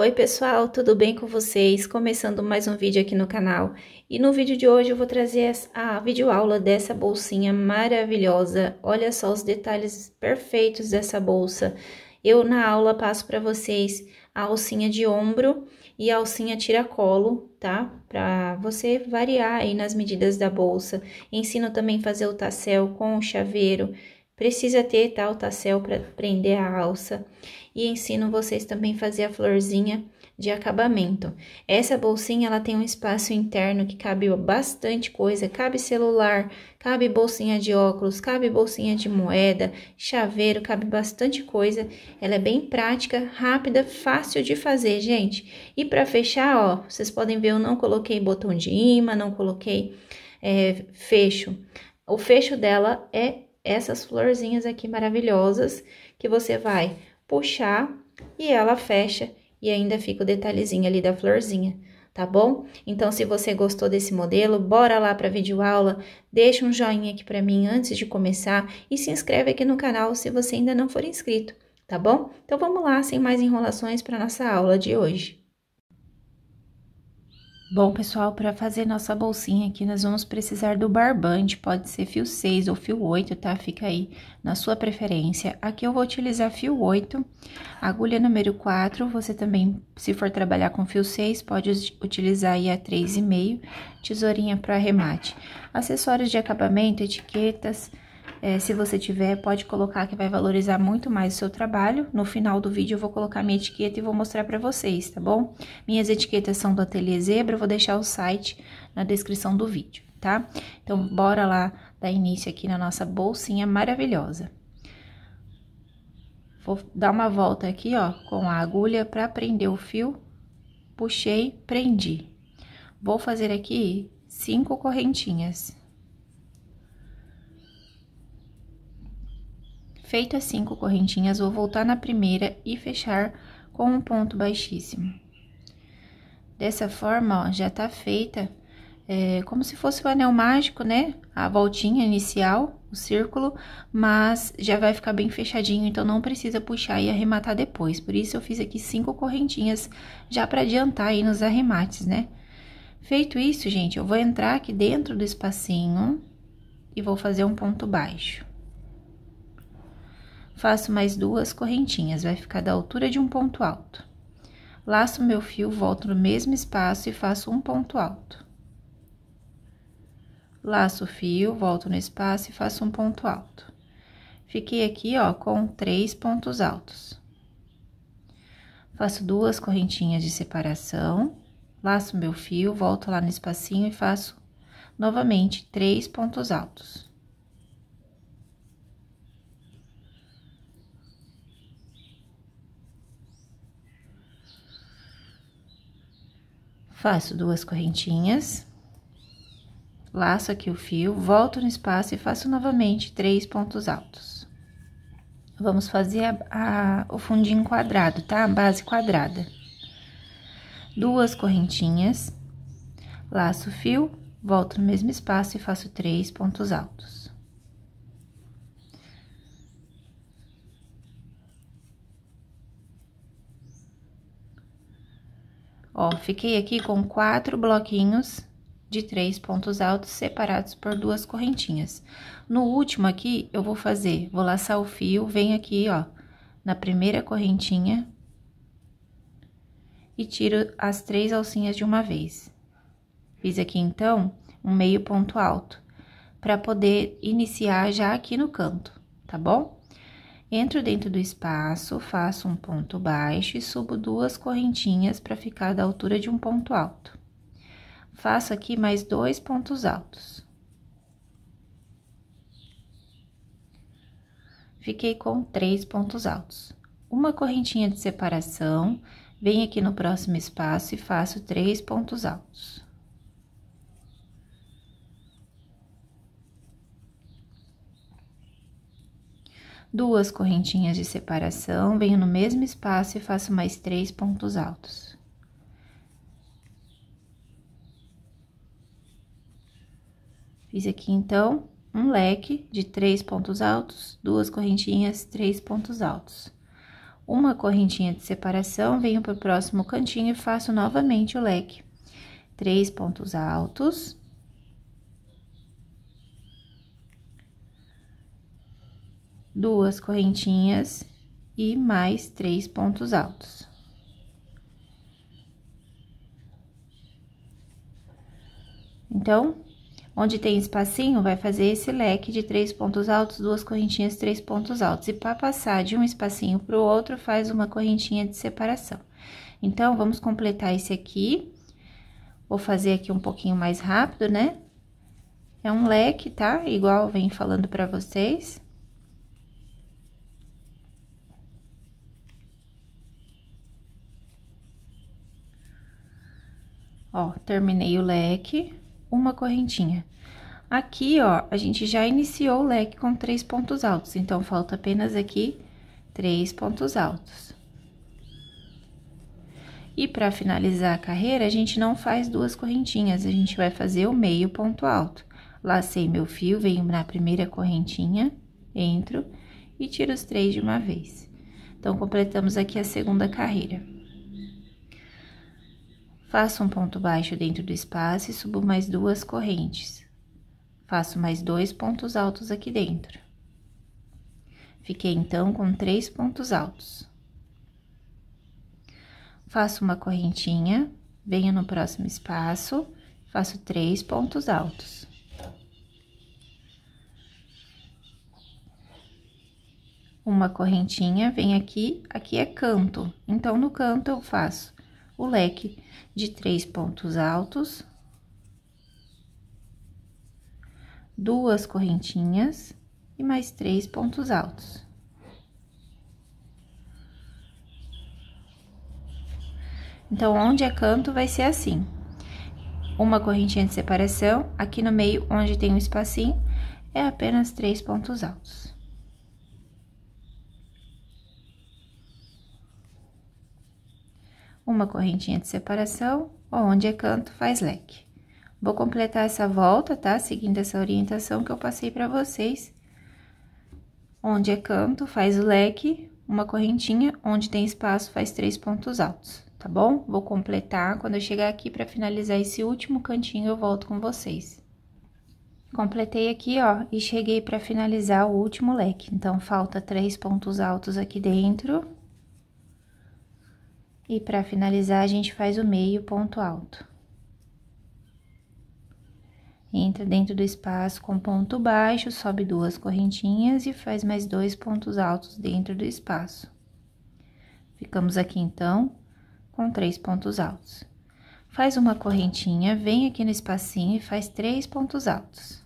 Oi pessoal, tudo bem com vocês? Começando mais um vídeo aqui no canal. E no vídeo de hoje eu vou trazer a videoaula dessa bolsinha maravilhosa. Olha só os detalhes perfeitos dessa bolsa. Eu na aula passo para vocês a alcinha de ombro e a alcinha tiracolo, tá? Para você variar aí nas medidas da bolsa. Ensino também fazer o tassel com o chaveiro. Precisa ter tal tá, tassel para prender a alça e ensino vocês também a fazer a florzinha de acabamento. Essa bolsinha ela tem um espaço interno que cabe bastante coisa, cabe celular, cabe bolsinha de óculos, cabe bolsinha de moeda, chaveiro, cabe bastante coisa. Ela é bem prática, rápida, fácil de fazer, gente. E para fechar, ó, vocês podem ver eu não coloquei botão de imã, não coloquei é, fecho. O fecho dela é essas florzinhas aqui maravilhosas que você vai puxar e ela fecha e ainda fica o detalhezinho ali da florzinha, tá bom? Então, se você gostou desse modelo, bora lá para videoaula, deixa um joinha aqui para mim antes de começar e se inscreve aqui no canal se você ainda não for inscrito, tá bom? Então, vamos lá, sem mais enrolações para nossa aula de hoje. Bom, pessoal, para fazer nossa bolsinha aqui, nós vamos precisar do barbante, pode ser fio 6 ou fio 8, tá? Fica aí na sua preferência. Aqui eu vou utilizar fio 8, agulha número 4, você também, se for trabalhar com fio 6, pode utilizar aí a 3,5, tesourinha para arremate. Acessórios de acabamento, etiquetas, é, se você tiver, pode colocar que vai valorizar muito mais o seu trabalho. No final do vídeo eu vou colocar minha etiqueta e vou mostrar para vocês, tá bom? Minhas etiquetas são do Ateliê Zebra, eu vou deixar o site na descrição do vídeo, tá? Então, bora lá dar início aqui na nossa bolsinha maravilhosa. Vou dar uma volta aqui, ó, com a agulha para prender o fio, puxei, prendi. Vou fazer aqui cinco correntinhas. Feito as cinco correntinhas, vou voltar na primeira e fechar com um ponto baixíssimo. Dessa forma, ó, já tá feita, é, como se fosse o anel mágico, né? A voltinha inicial, o círculo, mas já vai ficar bem fechadinho, então não precisa puxar e arrematar depois. Por isso, eu fiz aqui cinco correntinhas, já para adiantar aí nos arremates, né? Feito isso, gente, eu vou entrar aqui dentro do espacinho e vou fazer um ponto baixo. Faço mais duas correntinhas, vai ficar da altura de um ponto alto. Laço meu fio, volto no mesmo espaço e faço um ponto alto. Laço o fio, volto no espaço e faço um ponto alto. Fiquei aqui, ó, com três pontos altos. Faço duas correntinhas de separação, laço meu fio, volto lá no espacinho e faço novamente três pontos altos. Faço duas correntinhas, laço aqui o fio, volto no espaço e faço novamente três pontos altos. Vamos fazer a, a, o fundinho quadrado, tá? A base quadrada. Duas correntinhas, laço o fio, volto no mesmo espaço e faço três pontos altos. Ó, fiquei aqui com quatro bloquinhos de três pontos altos separados por duas correntinhas. No último aqui, eu vou fazer, vou laçar o fio, venho aqui, ó, na primeira correntinha e tiro as três alcinhas de uma vez. Fiz aqui, então, um meio ponto alto, para poder iniciar já aqui no canto, tá bom? Entro dentro do espaço, faço um ponto baixo e subo duas correntinhas para ficar da altura de um ponto alto. Faço aqui mais dois pontos altos. Fiquei com três pontos altos. Uma correntinha de separação, venho aqui no próximo espaço e faço três pontos altos. duas correntinhas de separação, venho no mesmo espaço e faço mais três pontos altos. Fiz aqui, então, um leque de três pontos altos, duas correntinhas, três pontos altos. Uma correntinha de separação, venho para o próximo cantinho e faço novamente o leque. Três pontos altos, duas correntinhas e mais três pontos altos. Então, onde tem espacinho, vai fazer esse leque de três pontos altos, duas correntinhas, três pontos altos. E para passar de um espacinho para o outro, faz uma correntinha de separação. Então, vamos completar esse aqui. Vou fazer aqui um pouquinho mais rápido, né? É um leque, tá? Igual vem falando para vocês. Ó, terminei o leque, uma correntinha. Aqui, ó, a gente já iniciou o leque com três pontos altos, então, falta apenas aqui três pontos altos. E para finalizar a carreira, a gente não faz duas correntinhas, a gente vai fazer o meio ponto alto. Lacei meu fio, venho na primeira correntinha, entro e tiro os três de uma vez. Então, completamos aqui a segunda carreira. Faço um ponto baixo dentro do espaço e subo mais duas correntes. Faço mais dois pontos altos aqui dentro. Fiquei, então, com três pontos altos. Faço uma correntinha, venho no próximo espaço, faço três pontos altos. Uma correntinha, vem aqui, aqui é canto, então, no canto eu faço o leque de três pontos altos, duas correntinhas e mais três pontos altos. Então, onde é canto, vai ser assim. Uma correntinha de separação, aqui no meio, onde tem um espacinho, é apenas três pontos altos. uma correntinha de separação, onde é canto faz leque. Vou completar essa volta, tá? Seguindo essa orientação que eu passei para vocês. Onde é canto, faz o leque, uma correntinha, onde tem espaço, faz três pontos altos, tá bom? Vou completar, quando eu chegar aqui para finalizar esse último cantinho, eu volto com vocês. Completei aqui, ó, e cheguei para finalizar o último leque. Então, falta três pontos altos aqui dentro, e para finalizar, a gente faz o meio ponto alto. Entra dentro do espaço com ponto baixo, sobe duas correntinhas e faz mais dois pontos altos dentro do espaço. Ficamos aqui então com três pontos altos. Faz uma correntinha, vem aqui no espacinho e faz três pontos altos.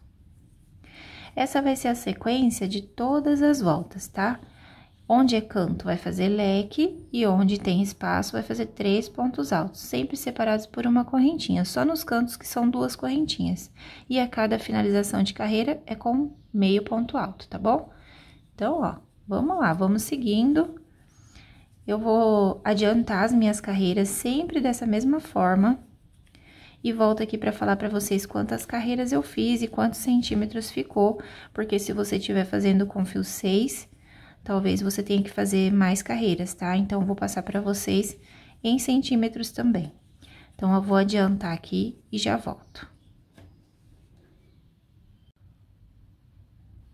Essa vai ser a sequência de todas as voltas, tá? Tá? Onde é canto, vai fazer leque, e onde tem espaço, vai fazer três pontos altos, sempre separados por uma correntinha, só nos cantos que são duas correntinhas. E a cada finalização de carreira é com meio ponto alto, tá bom? Então, ó, vamos lá, vamos seguindo. Eu vou adiantar as minhas carreiras sempre dessa mesma forma. E volto aqui para falar para vocês quantas carreiras eu fiz e quantos centímetros ficou, porque se você estiver fazendo com fio 6, talvez você tenha que fazer mais carreiras, tá? Então, eu vou passar para vocês em centímetros também. Então, eu vou adiantar aqui e já volto.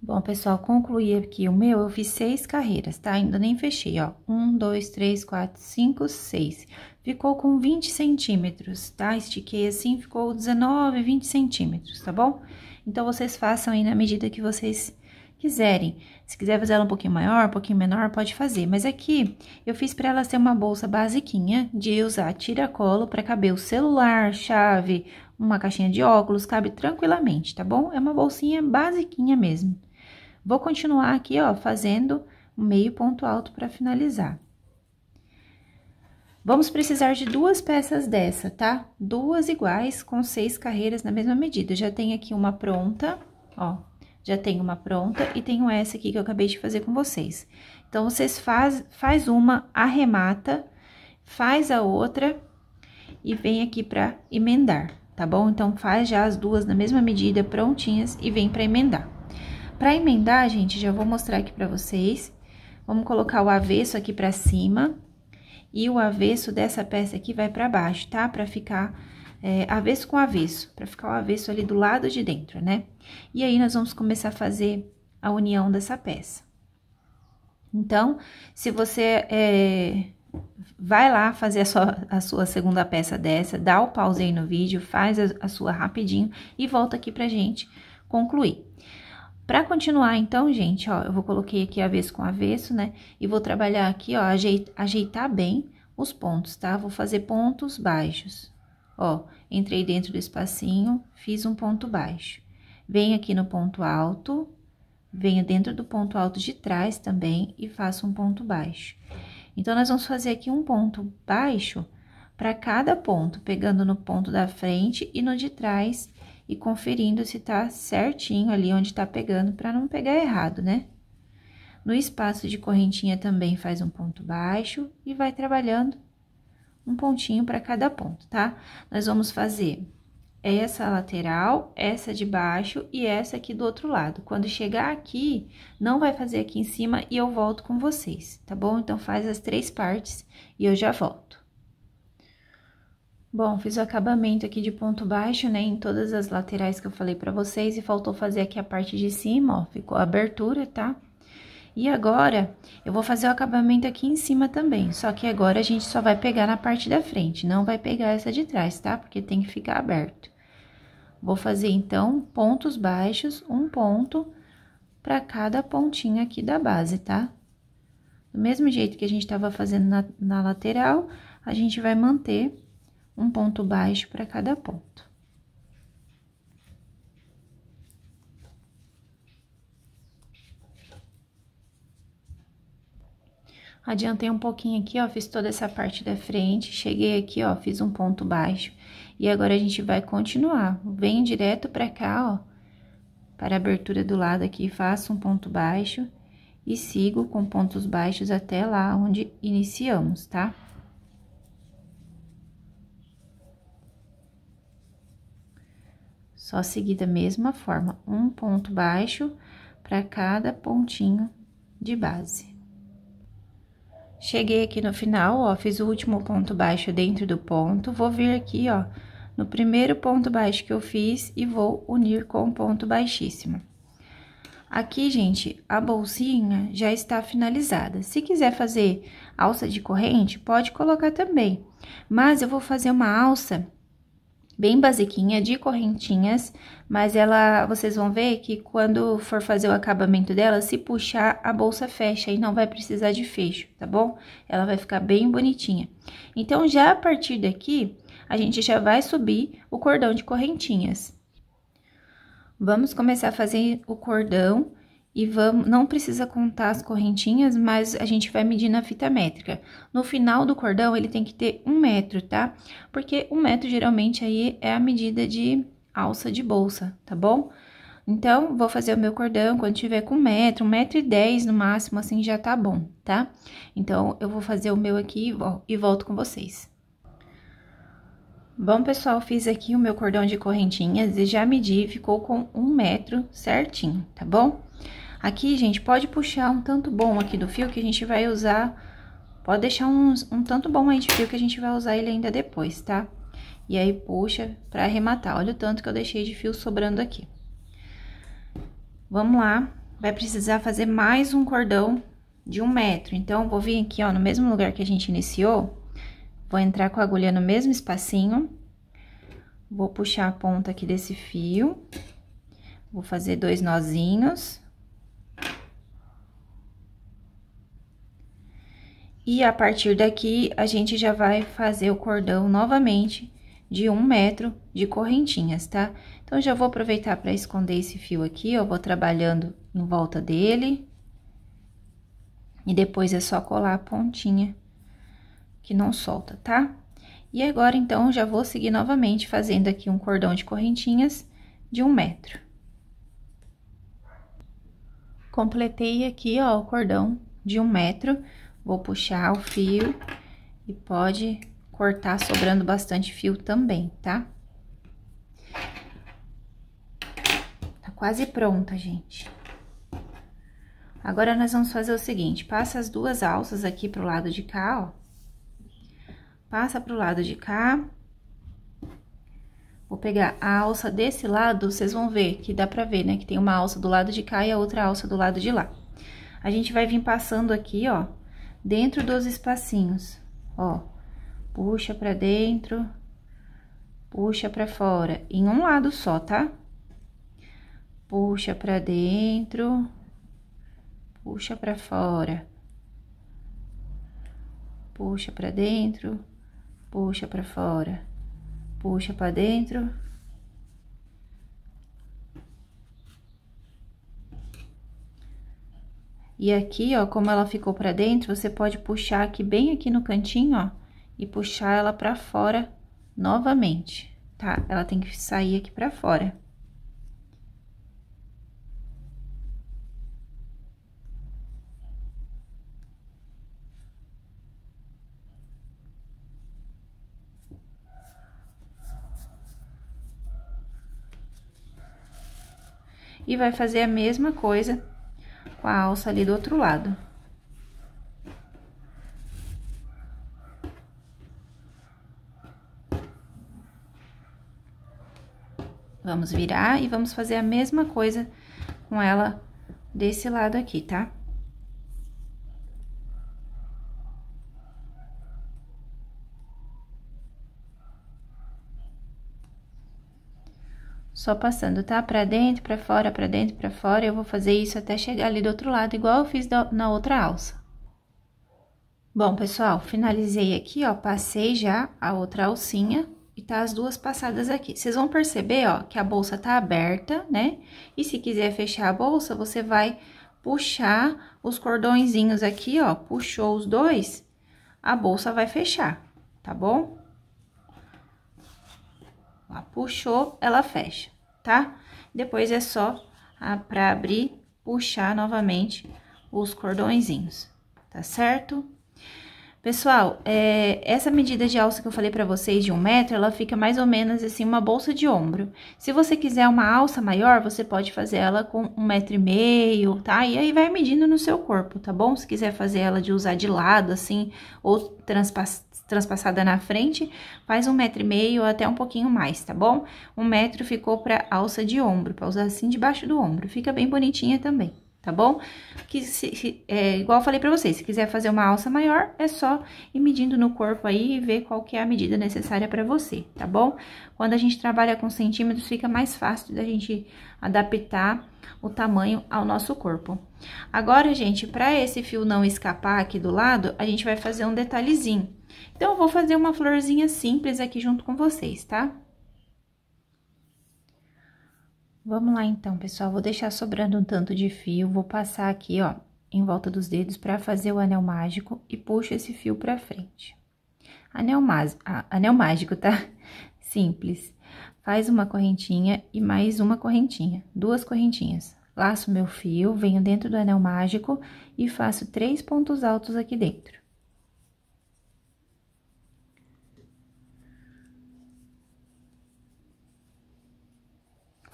Bom, pessoal, concluí aqui o meu, eu fiz seis carreiras, tá? Ainda nem fechei, ó. Um, dois, três, quatro, cinco, seis. Ficou com 20 centímetros, tá? Estiquei assim, ficou 19, 20 centímetros, tá bom? Então, vocês façam aí na medida que vocês quiserem. Se quiser fazer ela um pouquinho maior, um pouquinho menor, pode fazer. Mas aqui, é eu fiz para ela ser uma bolsa basiquinha de usar tiracolo para caber o celular, chave, uma caixinha de óculos, cabe tranquilamente, tá bom? É uma bolsinha basiquinha mesmo. Vou continuar aqui, ó, fazendo meio ponto alto para finalizar. Vamos precisar de duas peças dessa, tá? Duas iguais com seis carreiras na mesma medida. Eu já tem aqui uma pronta, ó, já tenho uma pronta e tenho essa aqui que eu acabei de fazer com vocês. Então, vocês faz, faz uma, arremata, faz a outra e vem aqui para emendar, tá bom? Então, faz já as duas na mesma medida, prontinhas, e vem para emendar. Para emendar, gente, já vou mostrar aqui para vocês. Vamos colocar o avesso aqui para cima e o avesso dessa peça aqui vai para baixo, tá? Para ficar é, avesso com avesso, para ficar o avesso ali do lado de dentro, né? E aí, nós vamos começar a fazer a união dessa peça. Então, se você é, vai lá fazer a sua, a sua, segunda peça dessa, dá o pause aí no vídeo, faz a, a sua rapidinho e volta aqui pra gente concluir. Pra continuar, então, gente, ó, eu vou coloquei aqui avesso com avesso, né? E vou trabalhar aqui, ó, ajeitar bem os pontos, tá? Vou fazer pontos baixos, Ó, entrei dentro do espacinho, fiz um ponto baixo. Venho aqui no ponto alto, venho dentro do ponto alto de trás também e faço um ponto baixo. Então, nós vamos fazer aqui um ponto baixo para cada ponto, pegando no ponto da frente e no de trás e conferindo se tá certinho ali onde tá pegando para não pegar errado, né? No espaço de correntinha também faz um ponto baixo e vai trabalhando um pontinho para cada ponto, tá? Nós vamos fazer essa lateral, essa de baixo e essa aqui do outro lado. Quando chegar aqui, não vai fazer aqui em cima e eu volto com vocês, tá bom? Então, faz as três partes e eu já volto. Bom, fiz o acabamento aqui de ponto baixo, né, em todas as laterais que eu falei pra vocês e faltou fazer aqui a parte de cima, ó, ficou a abertura, tá? E agora, eu vou fazer o acabamento aqui em cima também, só que agora a gente só vai pegar na parte da frente, não vai pegar essa de trás, tá? Porque tem que ficar aberto. Vou fazer, então, pontos baixos, um ponto para cada pontinha aqui da base, tá? Do mesmo jeito que a gente estava fazendo na, na lateral, a gente vai manter um ponto baixo para cada ponto. Adiantei um pouquinho aqui, ó, fiz toda essa parte da frente, cheguei aqui, ó, fiz um ponto baixo. E agora a gente vai continuar, vem direto pra cá, ó, para a abertura do lado aqui, faço um ponto baixo e sigo com pontos baixos até lá onde iniciamos, tá? Só seguir da mesma forma, um ponto baixo para cada pontinho de base. Cheguei aqui no final, ó, fiz o último ponto baixo dentro do ponto, vou vir aqui, ó, no primeiro ponto baixo que eu fiz e vou unir com o ponto baixíssimo. Aqui, gente, a bolsinha já está finalizada. Se quiser fazer alça de corrente, pode colocar também. Mas eu vou fazer uma alça bem basiquinha, de correntinhas, mas ela, vocês vão ver que quando for fazer o acabamento dela, se puxar, a bolsa fecha e não vai precisar de fecho, tá bom? Ela vai ficar bem bonitinha. Então, já a partir daqui, a gente já vai subir o cordão de correntinhas. Vamos começar a fazer o cordão e vamos, não precisa contar as correntinhas, mas a gente vai medir na fita métrica. No final do cordão, ele tem que ter um metro, tá? Porque um metro, geralmente, aí é a medida de alça de bolsa, tá bom? Então, vou fazer o meu cordão quando tiver com um metro, um metro e dez no máximo, assim já tá bom, tá? Então, eu vou fazer o meu aqui e volto com vocês. Bom, pessoal, fiz aqui o meu cordão de correntinhas e já medi, ficou com um metro certinho, tá bom? Aqui, gente, pode puxar um tanto bom aqui do fio que a gente vai usar... Pode deixar uns, um tanto bom aí de fio que a gente vai usar ele ainda depois, tá? E aí, puxa pra arrematar. Olha o tanto que eu deixei de fio sobrando aqui. Vamos lá. Vai precisar fazer mais um cordão de um metro. Então, vou vir aqui, ó, no mesmo lugar que a gente iniciou. Vou entrar com a agulha no mesmo espacinho. Vou puxar a ponta aqui desse fio. Vou fazer dois nozinhos. E a partir daqui, a gente já vai fazer o cordão novamente de um metro de correntinhas, tá? Então, já vou aproveitar para esconder esse fio aqui, eu vou trabalhando em volta dele. E depois é só colar a pontinha que não solta, tá? E agora, então, já vou seguir novamente fazendo aqui um cordão de correntinhas de um metro. Completei aqui, ó, o cordão de um metro. Vou puxar o fio e pode cortar sobrando bastante fio também, tá? Tá quase pronta, gente. Agora, nós vamos fazer o seguinte, passa as duas alças aqui pro lado de cá, ó. Passa pro lado de cá. Vou pegar a alça desse lado, vocês vão ver que dá pra ver, né? Que tem uma alça do lado de cá e a outra alça do lado de lá. A gente vai vir passando aqui, ó, dentro dos espacinhos, ó. Puxa pra dentro, puxa pra fora, em um lado só, tá? Puxa pra dentro, puxa pra fora. Puxa pra dentro, puxa pra fora. Puxa pra dentro E aqui, ó, como ela ficou pra dentro, você pode puxar aqui bem aqui no cantinho, ó, e puxar ela pra fora novamente, tá? Ela tem que sair aqui pra fora. E vai fazer a mesma coisa com a alça ali do outro lado. Vamos virar e vamos fazer a mesma coisa com ela desse lado aqui, tá? Só passando, tá? Pra dentro, pra fora, pra dentro, pra fora. Eu vou fazer isso até chegar ali do outro lado, igual eu fiz na outra alça. Bom, pessoal, finalizei aqui, ó, passei já a outra alcinha e tá as duas passadas aqui. Vocês vão perceber, ó, que a bolsa tá aberta, né? E se quiser fechar a bolsa, você vai puxar os cordõezinhos aqui, ó, puxou os dois, a bolsa vai fechar, tá bom? Ó, puxou, ela fecha, tá? Depois é só a, pra abrir, puxar novamente os cordõezinhos, tá certo? Pessoal, é, essa medida de alça que eu falei para vocês de um metro, ela fica mais ou menos assim uma bolsa de ombro. Se você quiser uma alça maior, você pode fazer ela com um metro e meio, tá? E aí vai medindo no seu corpo, tá bom? Se quiser fazer ela de usar de lado, assim, ou transpass transpassada na frente, faz um metro e meio até um pouquinho mais, tá bom? Um metro ficou para alça de ombro, para usar assim debaixo do ombro. Fica bem bonitinha também tá bom? Que se, é, igual eu falei pra vocês, se quiser fazer uma alça maior, é só ir medindo no corpo aí e ver qual que é a medida necessária pra você, tá bom? Quando a gente trabalha com centímetros, fica mais fácil da gente adaptar o tamanho ao nosso corpo. Agora, gente, pra esse fio não escapar aqui do lado, a gente vai fazer um detalhezinho. Então, eu vou fazer uma florzinha simples aqui junto com vocês, tá? Tá? Vamos lá então, pessoal, vou deixar sobrando um tanto de fio, vou passar aqui, ó, em volta dos dedos para fazer o anel mágico e puxo esse fio para frente. Anel, ah, anel mágico, tá? Simples. Faz uma correntinha e mais uma correntinha, duas correntinhas. Laço meu fio, venho dentro do anel mágico e faço três pontos altos aqui dentro.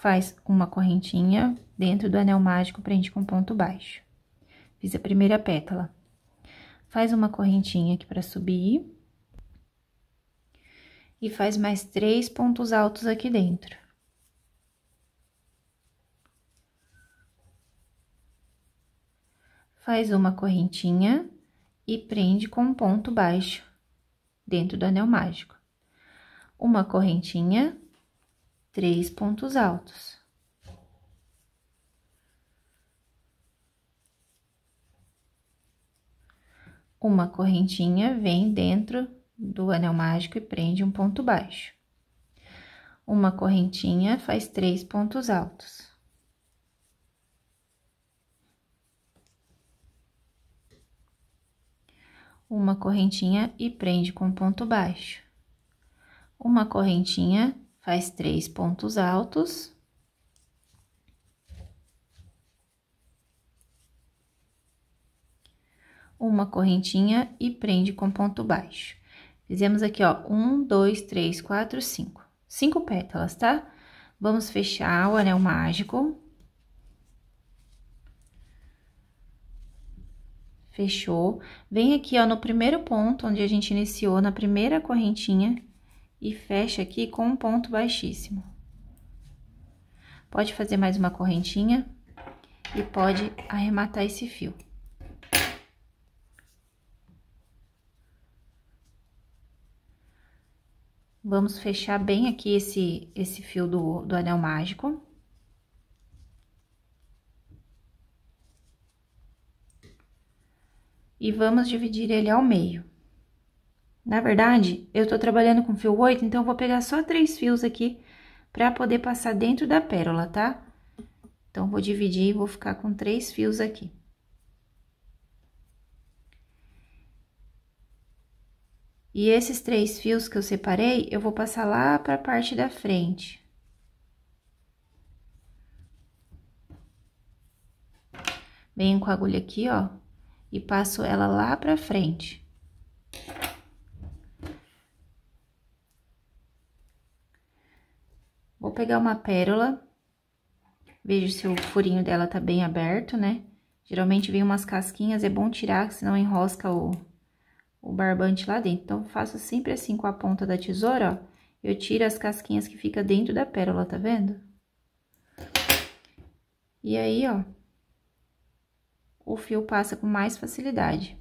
faz uma correntinha dentro do anel mágico, prende com ponto baixo. Fiz a primeira pétala. Faz uma correntinha aqui para subir. E faz mais três pontos altos aqui dentro. Faz uma correntinha e prende com ponto baixo dentro do anel mágico. Uma correntinha três pontos altos. Uma correntinha vem dentro do anel mágico e prende um ponto baixo. Uma correntinha faz três pontos altos. Uma correntinha e prende com ponto baixo. Uma correntinha faz três pontos altos. Uma correntinha e prende com ponto baixo. Fizemos aqui, ó, um, dois, três, quatro, cinco. Cinco pétalas, tá? Vamos fechar o anel mágico. Fechou. Vem aqui, ó, no primeiro ponto, onde a gente iniciou, na primeira correntinha, e fecha aqui com um ponto baixíssimo. Pode fazer mais uma correntinha e pode arrematar esse fio. Vamos fechar bem aqui esse, esse fio do, do anel mágico. E vamos dividir ele ao meio. Na verdade, eu estou trabalhando com fio 8, então vou pegar só três fios aqui para poder passar dentro da pérola, tá? Então, vou dividir e vou ficar com três fios aqui. E esses três fios que eu separei, eu vou passar lá para a parte da frente. Venho com a agulha aqui, ó, e passo ela lá para frente. Vou pegar uma pérola. Vejo se o furinho dela tá bem aberto, né? Geralmente vem umas casquinhas, é bom tirar, senão enrosca o, o barbante lá dentro. Então, faço sempre assim com a ponta da tesoura, ó. Eu tiro as casquinhas que fica dentro da pérola, tá vendo? E aí, ó, o fio passa com mais facilidade.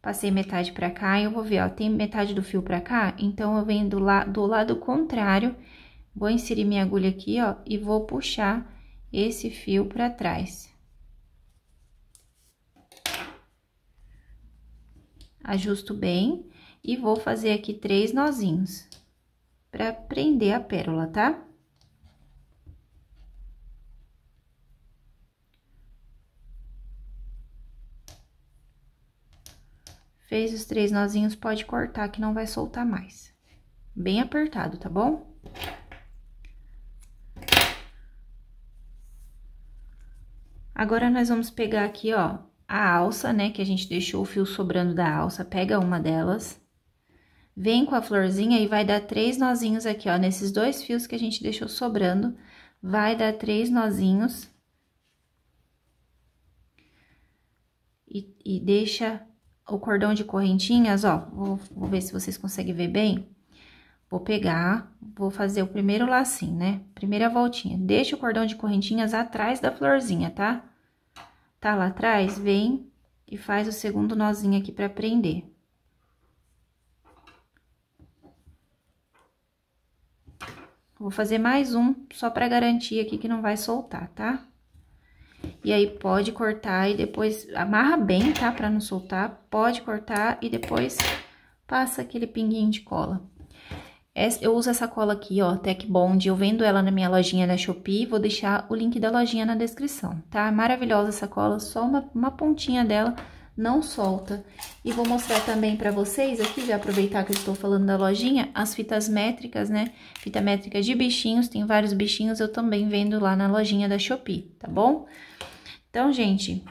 Passei metade para cá e eu vou ver, ó, tem metade do fio para cá, então eu venho do, la do lado contrário, vou inserir minha agulha aqui, ó, e vou puxar esse fio para trás. Ajusto bem e vou fazer aqui três nozinhos para prender a pérola, tá? Fez os três nozinhos, pode cortar que não vai soltar mais. Bem apertado, tá bom? Agora, nós vamos pegar aqui, ó, a alça, né, que a gente deixou o fio sobrando da alça. Pega uma delas, vem com a florzinha e vai dar três nozinhos aqui, ó, nesses dois fios que a gente deixou sobrando, vai dar três nozinhos. E, e deixa o cordão de correntinhas, ó, vou, vou ver se vocês conseguem ver bem. Vou pegar, vou fazer o primeiro lacinho, né? Primeira voltinha. Deixa o cordão de correntinhas atrás da florzinha, tá? Tá lá atrás, vem e faz o segundo nozinho aqui pra prender. Vou fazer mais um, só pra garantir aqui que não vai soltar, tá? E aí, pode cortar e depois... Amarra bem, tá? Pra não soltar. Pode cortar e depois passa aquele pinguinho de cola. Eu uso essa cola aqui, ó, Tech Bond, eu vendo ela na minha lojinha da Shopee, vou deixar o link da lojinha na descrição, tá? Maravilhosa essa cola, só uma, uma pontinha dela não solta. E vou mostrar também para vocês aqui, já aproveitar que eu estou falando da lojinha, as fitas métricas, né? Fita métrica de bichinhos, tem vários bichinhos, eu também vendo lá na lojinha da Shopee, tá bom? Então, gente,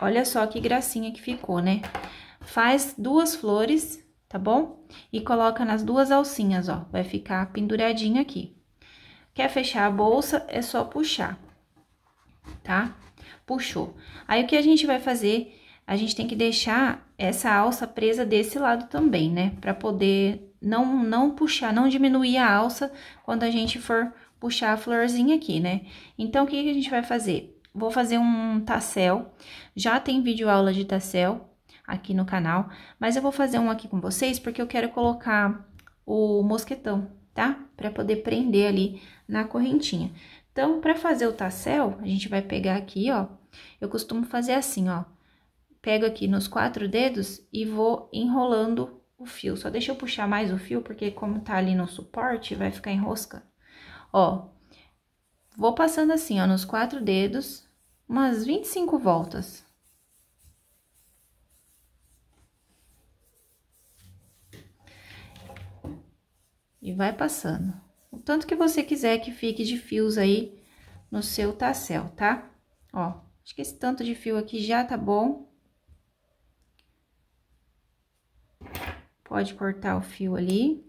olha só que gracinha que ficou, né? Faz duas flores, tá bom? E coloca nas duas alcinhas, ó, vai ficar penduradinho aqui. Quer fechar a bolsa, é só puxar, tá? Puxou. Aí, o que a gente vai fazer a gente tem que deixar essa alça presa desse lado também, né? Para poder não, não puxar, não diminuir a alça quando a gente for puxar a florzinha aqui, né? Então, o que, que a gente vai fazer? Vou fazer um tassel, já tem vídeo aula de tassel aqui no canal, mas eu vou fazer um aqui com vocês porque eu quero colocar o mosquetão, tá? Para poder prender ali na correntinha. Então, para fazer o tassel, a gente vai pegar aqui, ó, eu costumo fazer assim, ó, pego aqui nos quatro dedos e vou enrolando o fio. Só deixa eu puxar mais o fio, porque como tá ali no suporte, vai ficar enroscando. Ó, vou passando assim, ó, nos quatro dedos, umas 25 voltas. E vai passando. O tanto que você quiser que fique de fios aí no seu tassel, tá? Ó, acho que esse tanto de fio aqui já tá bom. Pode cortar o fio ali.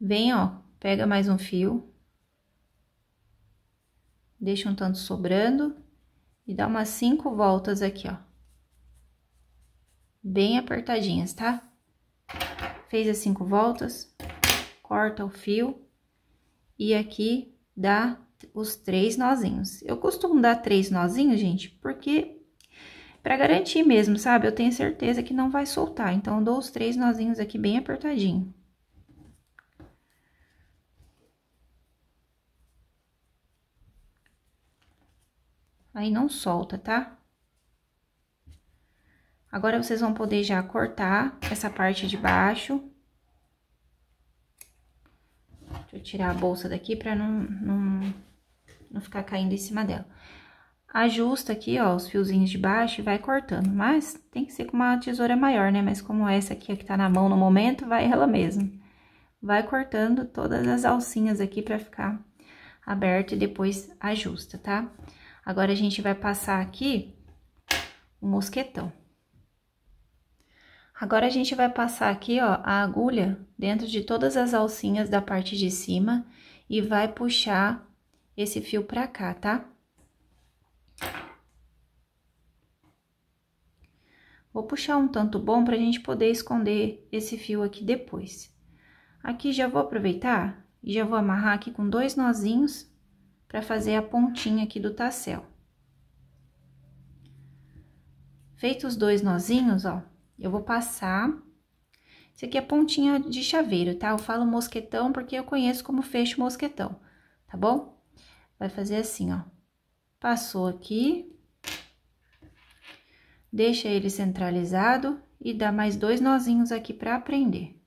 Vem, ó, pega mais um fio. Deixa um tanto sobrando. E dá umas cinco voltas aqui, ó. Bem apertadinhas, tá? Fez as cinco voltas, corta o fio. E aqui dá os três nozinhos. Eu costumo dar três nozinhos, gente, porque para garantir mesmo, sabe? Eu tenho certeza que não vai soltar, então eu dou os três nozinhos aqui bem apertadinho. Aí não solta, tá? Agora vocês vão poder já cortar essa parte de baixo. Deixa eu tirar a bolsa daqui para não, não, não ficar caindo em cima dela ajusta aqui, ó, os fiozinhos de baixo e vai cortando. Mas tem que ser com uma tesoura maior, né? Mas como essa aqui é que tá na mão no momento, vai ela mesma. Vai cortando todas as alcinhas aqui pra ficar aberto e depois ajusta, tá? Agora, a gente vai passar aqui o mosquetão. Agora, a gente vai passar aqui, ó, a agulha dentro de todas as alcinhas da parte de cima e vai puxar esse fio pra cá, tá? Vou puxar um tanto bom para a gente poder esconder esse fio aqui depois. Aqui já vou aproveitar e já vou amarrar aqui com dois nozinhos para fazer a pontinha aqui do tassel. Feito os dois nozinhos, ó, eu vou passar... Isso aqui é pontinha de chaveiro, tá? Eu falo mosquetão porque eu conheço como fecho mosquetão, tá bom? Vai fazer assim, ó. Passou aqui, deixa ele centralizado e dá mais dois nozinhos aqui para prender.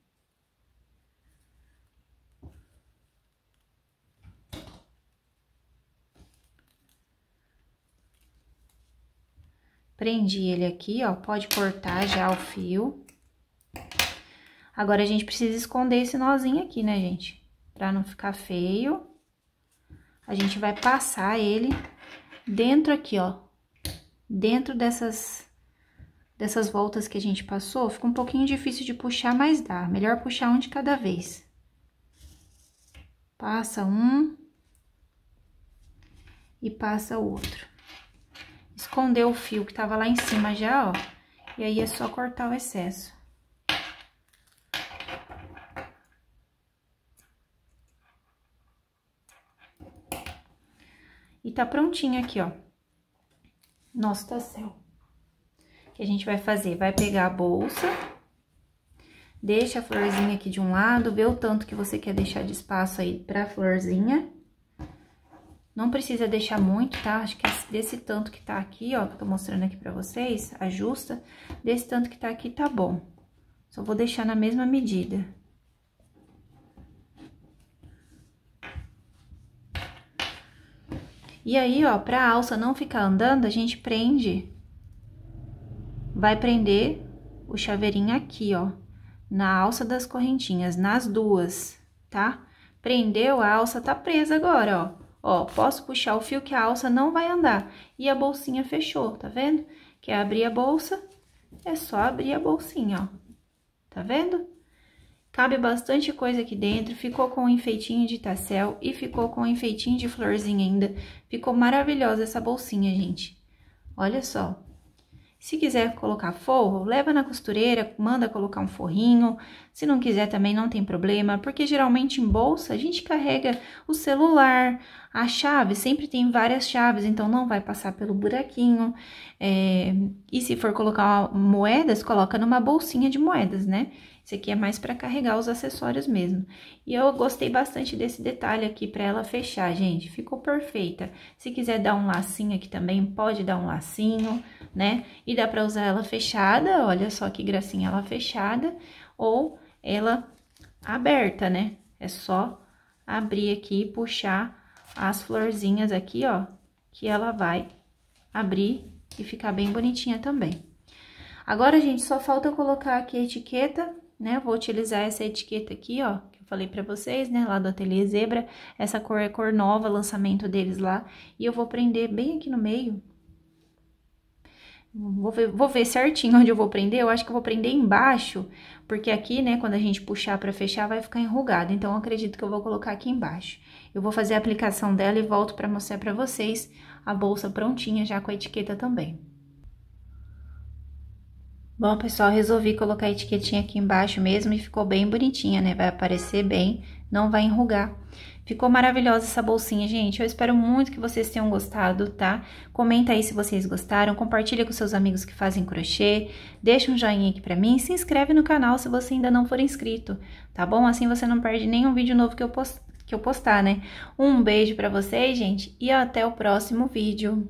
Prendi ele aqui, ó, pode cortar já o fio. Agora, a gente precisa esconder esse nozinho aqui, né, gente? Pra não ficar feio. A gente vai passar ele dentro aqui, ó, dentro dessas dessas voltas que a gente passou, fica um pouquinho difícil de puxar, mas dá. Melhor puxar um de cada vez. Passa um e passa o outro. Escondeu o fio que tava lá em cima já, ó. E aí é só cortar o excesso. E tá prontinho aqui, ó. nosso tá céu que a gente vai fazer? Vai pegar a bolsa, deixa a florzinha aqui de um lado, vê o tanto que você quer deixar de espaço aí pra florzinha. Não precisa deixar muito, tá? Acho que desse tanto que tá aqui, ó, que eu tô mostrando aqui pra vocês, ajusta. Desse tanto que tá aqui, tá bom. Só vou deixar na mesma medida. E aí, ó, pra alça não ficar andando, a gente prende vai prender o chaveirinho aqui, ó, na alça das correntinhas, nas duas, tá? Prendeu, a alça tá presa agora, ó. Ó, posso puxar o fio que a alça não vai andar. E a bolsinha fechou, tá vendo? Quer abrir a bolsa? É só abrir a bolsinha, ó. Tá vendo? Cabe bastante coisa aqui dentro, ficou com um enfeitinho de tassel e ficou com um enfeitinho de florzinha ainda. Ficou maravilhosa essa bolsinha, gente. Olha só. Se quiser colocar forro, leva na costureira, manda colocar um forrinho. Se não quiser também não tem problema, porque geralmente em bolsa a gente carrega o celular, a chave, sempre tem várias chaves, então não vai passar pelo buraquinho. É, e se for colocar moedas, coloca numa bolsinha de moedas, né? Esse aqui é mais para carregar os acessórios mesmo. E eu gostei bastante desse detalhe aqui para ela fechar, gente. Ficou perfeita. Se quiser dar um lacinho aqui também, pode dar um lacinho, né? E dá para usar ela fechada, olha só que gracinha ela fechada. Ou ela aberta, né? É só abrir aqui e puxar as florzinhas aqui, ó. Que ela vai abrir e ficar bem bonitinha também. Agora, gente, só falta colocar aqui a etiqueta né? Eu vou utilizar essa etiqueta aqui, ó, que eu falei pra vocês, né, lá do Ateliê Zebra. Essa cor é cor nova, lançamento deles lá. E eu vou prender bem aqui no meio. Vou ver, vou ver certinho onde eu vou prender, eu acho que eu vou prender embaixo, porque aqui, né, quando a gente puxar pra fechar, vai ficar enrugado. Então, eu acredito que eu vou colocar aqui embaixo. Eu vou fazer a aplicação dela e volto pra mostrar pra vocês a bolsa prontinha já com a etiqueta também. Bom, pessoal, resolvi colocar a etiquetinha aqui embaixo mesmo e ficou bem bonitinha, né? Vai aparecer bem, não vai enrugar. Ficou maravilhosa essa bolsinha, gente. Eu espero muito que vocês tenham gostado, tá? Comenta aí se vocês gostaram, compartilha com seus amigos que fazem crochê, deixa um joinha aqui pra mim e se inscreve no canal se você ainda não for inscrito, tá bom? Assim você não perde nenhum vídeo novo que eu, post... que eu postar, né? Um beijo pra vocês, gente, e até o próximo vídeo.